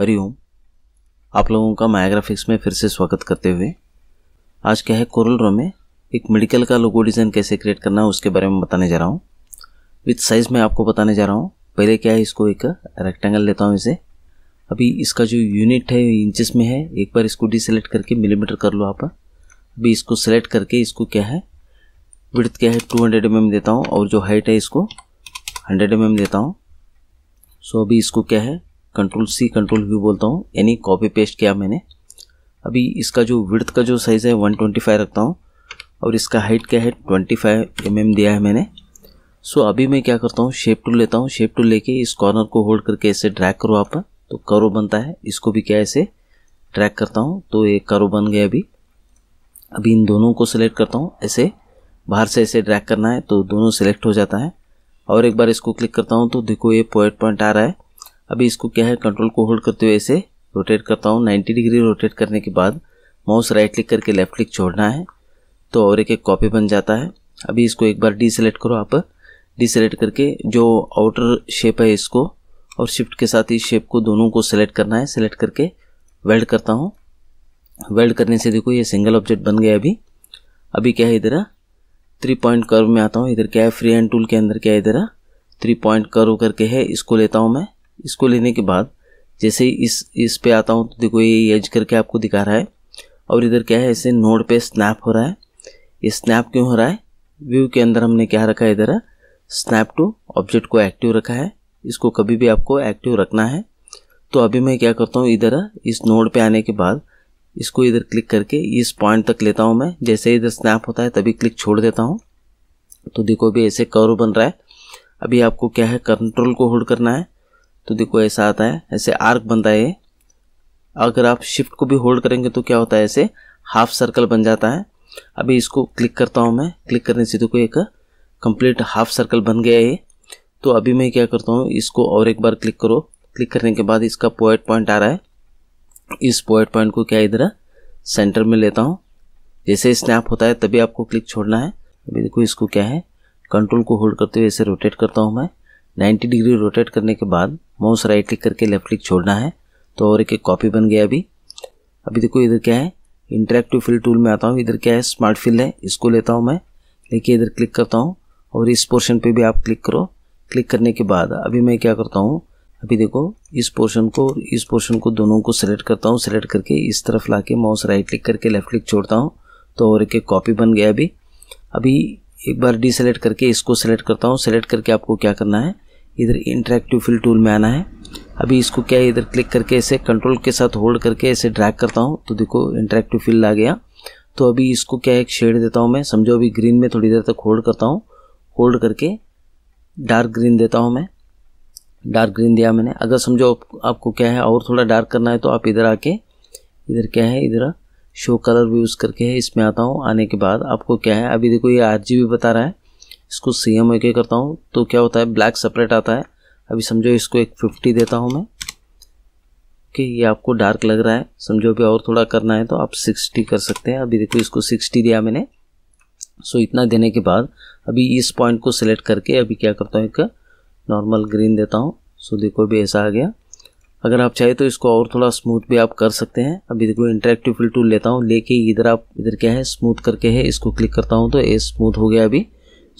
हरिओम आप लोगों का मायाग्राफिक्स में फिर से स्वागत करते हुए आज क्या है कोरल रो में एक मेडिकल का लोगो डिज़ाइन कैसे क्रिएट करना है उसके बारे में बताने जा रहा हूँ विथ साइज़ में आपको बताने जा रहा हूँ पहले क्या है इसको एक रेक्टेंगल लेता हूँ इसे अभी इसका जो यूनिट है इंचेस में है एक बार इसको डिसलेक्ट करके मिलीमीटर कर लो आप अभी इसको सेलेक्ट करके इसको क्या है विड्थ क्या है टू हंड्रेड एम देता हूँ और जो हाइट है इसको हंड्रेड एम mm देता हूँ सो अभी इसको क्या है कंट्रोल सी कंट्रोल व्यू बोलता हूँ यानी कॉपी पेस्ट किया मैंने अभी इसका जो विर्थ का जो साइज़ है फाइव रखता हूँ और इसका हाइट क्या है फाइव एम एम दिया है मैंने सो अभी मैं क्या करता हूँ शेप टूल लेता हूँ शेप टूल लेके इस कॉर्नर को होल्ड करके ऐसे ड्रैग करो आप तो करो बनता है इसको भी क्या ऐसे ड्रैग करता हूँ तो ये करो बन गया अभी अभी इन दोनों को सिलेक्ट करता हूँ ऐसे बाहर से ऐसे ड्रैग करना है तो दोनों सिलेक्ट हो जाता है और एक बार इसको क्लिक करता हूँ तो देखो ये पॉइंट पॉइंट आ रहा है अभी इसको क्या है कंट्रोल को होल्ड करते हुए ऐसे रोटेट करता हूँ 90 डिग्री रोटेट करने के बाद माउस राइट क्लिक करके लेफ्ट क्लिक छोड़ना है तो और एक एक कॉपी बन जाता है अभी इसको एक बार डी सेलेक्ट करो आप डी सेलेक्ट करके जो आउटर शेप है इसको और शिफ्ट के साथ इस शेप को दोनों को सेलेक्ट करना है सेलेक्ट करके वेल्ड करता हूँ वेल्ड करने से देखो ये सिंगल ऑब्जेक्ट बन गया अभी अभी क्या है इधर थ्री पॉइंट कर्व में आता हूँ इधर क्या है फ्री एंड टूल के अंदर क्या है इधर थ्री पॉइंट कर्व करके है इसको लेता हूँ मैं इसको लेने के बाद जैसे इस इस पे आता हूँ तो देखो ये एज करके आपको दिखा रहा है और इधर क्या है ऐसे नोड पे स्नैप हो रहा है ये स्नैप क्यों हो रहा है व्यू के अंदर हमने क्या रखा है इधर स्नैप टू ऑब्जेक्ट को एक्टिव रखा है इसको कभी भी आपको एक्टिव रखना है तो अभी मैं क्या करता हूँ इधर इस नोड पे आने के बाद इसको इधर क्लिक करके इस पॉइंट तक लेता हूँ मैं जैसे इधर स्नैप होता है तभी क्लिक छोड़ देता हूँ तो देखो अभी ऐसे कर्व बन रहा है अभी आपको क्या है कंट्रोल को होल्ड करना है तो देखो ऐसा आता है ऐसे आर्क बनता है अगर आप शिफ्ट को भी होल्ड करेंगे तो क्या होता है ऐसे हाफ सर्कल बन जाता है अभी इसको क्लिक करता हूँ मैं क्लिक करने से देखो एक कंप्लीट हाफ सर्कल बन गया है तो अभी मैं क्या करता हूँ इसको और एक बार क्लिक करो क्लिक करने के बाद इसका पॉइंट पॉइंट आ रहा है इस पॉइंट पॉइंट को क्या इधर सेंटर में लेता हूँ जैसे स्नैप होता है तभी आपको क्लिक छोड़ना है अभी देखो इसको क्या है कंट्रोल को होल्ड करते हुए इसे रोटेट करता हूँ मैं 90 डिग्री रोटेट करने के बाद माउस राइट क्लिक करके लेफ्ट क्लिक छोड़ना है तो और एक एक कॉपी बन गया अभी अभी देखो इधर क्या है इंटरेक्टिव फिल टूल में आता हूँ इधर क्या है स्मार्ट फिल है इसको लेता हूँ मैं लेके इधर क्लिक करता हूँ और इस पोर्शन पे भी आप क्लिक करो क्लिक करने के बाद अभी मैं क्या करता हूँ अभी देखो इस पोर्शन को इस पोर्शन को दोनों को सिलेक्ट करता हूँ सिलेक्ट करके इस तरफ ला के माउस राइट क्लिक करके लेफ्ट क्लिक छोड़ता हूँ तो और एक कॉपी बन गया अभी अभी एक बार डी करके इसको सेलेक्ट करता हूँ सेलेक्ट करके आपको क्या करना है इधर इंटरेक्टिव फिल टूल में आना है अभी इसको क्या है इधर क्लिक करके ऐसे कंट्रोल के साथ होल्ड करके ऐसे ड्रैग करता हूँ तो देखो इंटरेक्टिव फिल आ गया तो अभी इसको क्या है एक शेड देता हूँ मैं समझो अभी ग्रीन में थोड़ी देर तक होल्ड करता हूँ होल्ड करके डार्क ग्रीन देता हूँ मैं डार्क ग्रीन दिया मैंने अगर समझो आप, आपको क्या है और थोड़ा डार्क करना है तो आप इधर आके इधर क्या है इधर शो कलर भी यूज़ करके इसमें आता हूँ आने के बाद आपको क्या है अभी देखो ये आर बता रहा है इसको सी एम ओके करता हूँ तो क्या होता है ब्लैक सेपरेट आता है अभी समझो इसको एक फिफ्टी देता हूँ मैं कि ये आपको डार्क लग रहा है समझो अभी और थोड़ा करना है तो आप सिक्सटी कर सकते हैं अभी देखो इसको सिक्सटी दिया मैंने सो इतना देने के बाद अभी इस पॉइंट को सिलेक्ट करके अभी क्या करता हूँ एक नॉर्मल ग्रीन देता हूँ सो देखो अभी ऐसा आ गया अगर आप चाहे तो इसको और थोड़ा स्मूथ भी आप कर सकते हैं अभी देखो इंटरेक्टिव फिल टूल लेता हूँ लेके इधर आप इधर क्या है स्मूथ करके है इसको क्लिक करता हूँ तो ये स्मूथ हो गया अभी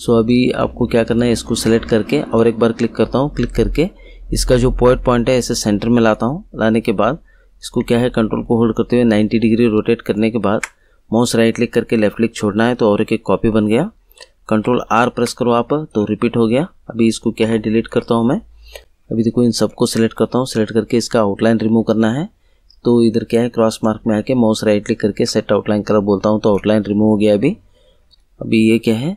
सो अभी आपको क्या करना है इसको सेलेक्ट करके और एक बार क्लिक करता हूँ क्लिक करके इसका जो पॉइंट पॉइंट है इसे सेंटर में लाता हूँ लाने के बाद इसको क्या है कंट्रोल को होल्ड करते हुए 90 डिग्री रोटेट करने के बाद माउस राइट क्लिक करके लेफ्ट क्लिक छोड़ना है तो और एक कॉपी बन गया कंट्रोल आर प्रेस करो आप तो रिपीट हो गया अभी इसको क्या है डिलीट करता हूँ मैं अभी देखो इन सबको सेलेक्ट करता हूँ सेलेक्ट करके इसका आउटलाइन रिमूव करना है तो इधर क्या है क्रॉस मार्क में आके माउस राइट क्लिक करके सेट आउटलाइन कलर बोलता हूँ तो आउटलाइन रिमूव हो गया अभी अभी ये क्या है